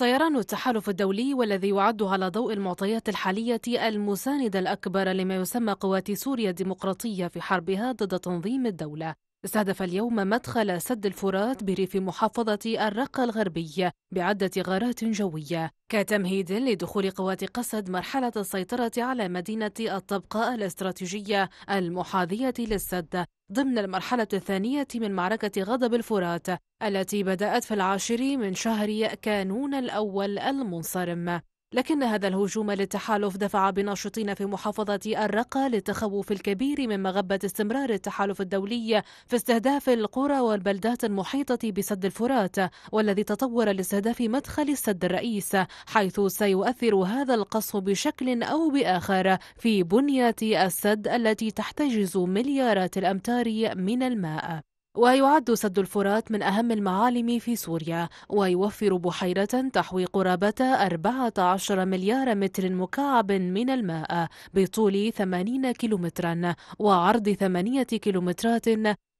طيران التحالف الدولي والذي يعد على ضوء المعطيات الحالية المساند الأكبر لما يسمى قوات سوريا الديمقراطية في حربها ضد تنظيم الدولة استهدف اليوم مدخل سد الفرات بريف محافظة الرقة الغربية بعدة غارات جوية كتمهيد لدخول قوات قسد مرحلة السيطرة على مدينة الطبقة الاستراتيجية المحاذية للسد ضمن المرحلة الثانية من معركة غضب الفرات التي بدأت في العاشر من شهر كانون الأول المنصرم لكن هذا الهجوم للتحالف دفع بناشطين في محافظة الرقة للتخوف الكبير من مغبة استمرار التحالف الدولي في استهداف القرى والبلدات المحيطة بسد الفرات والذي تطور لاستهداف مدخل السد الرئيس حيث سيؤثر هذا القصف بشكل أو بآخر في بنية السد التي تحتجز مليارات الأمتار من الماء ويعد سد الفرات من أهم المعالم في سوريا ويوفر بحيرة تحوي قرابة 14 مليار متر مكعب من الماء بطول 80 كيلومترا وعرض 8 كيلومترات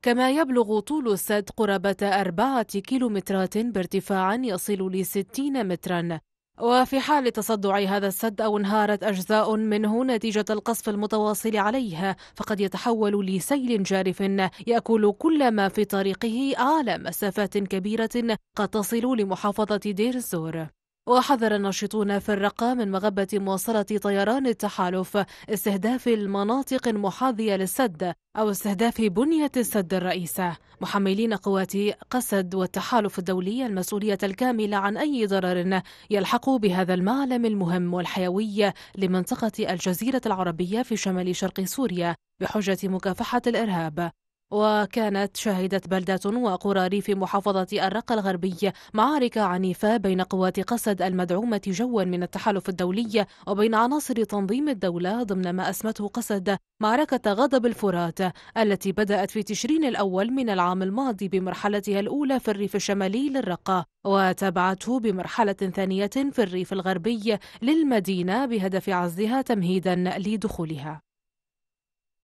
كما يبلغ طول السد قرابة أربعة كيلومترات بارتفاع يصل لستين مترا وفي حال تصدع هذا السد أو انهارت أجزاء منه نتيجة القصف المتواصل عليها فقد يتحول لسيل جارف يأكل كل ما في طريقه على مسافات كبيرة قد تصل لمحافظة دير الزور وحذر الناشطون في الرقة من مغبة مواصلة طيران التحالف استهداف المناطق المحاذية للسد أو استهداف بنية السد الرئيسة محملين قوات قسد والتحالف الدولي المسؤولية الكاملة عن أي ضرر يلحق بهذا المعلم المهم والحيوي لمنطقة الجزيرة العربية في شمال شرق سوريا بحجة مكافحة الإرهاب وكانت شهدت بلدة وقرى ريف محافظة الرقة الغربية معارك عنيفة بين قوات قسد المدعومة جوا من التحالف الدولي وبين عناصر تنظيم الدولة ضمن ما أسمته قسد معركة غضب الفرات التي بدأت في تشرين الأول من العام الماضي بمرحلتها الأولى في الريف الشمالي للرقة وتابعته بمرحلة ثانية في الريف الغربي للمدينة بهدف عزلها تمهيدا لدخولها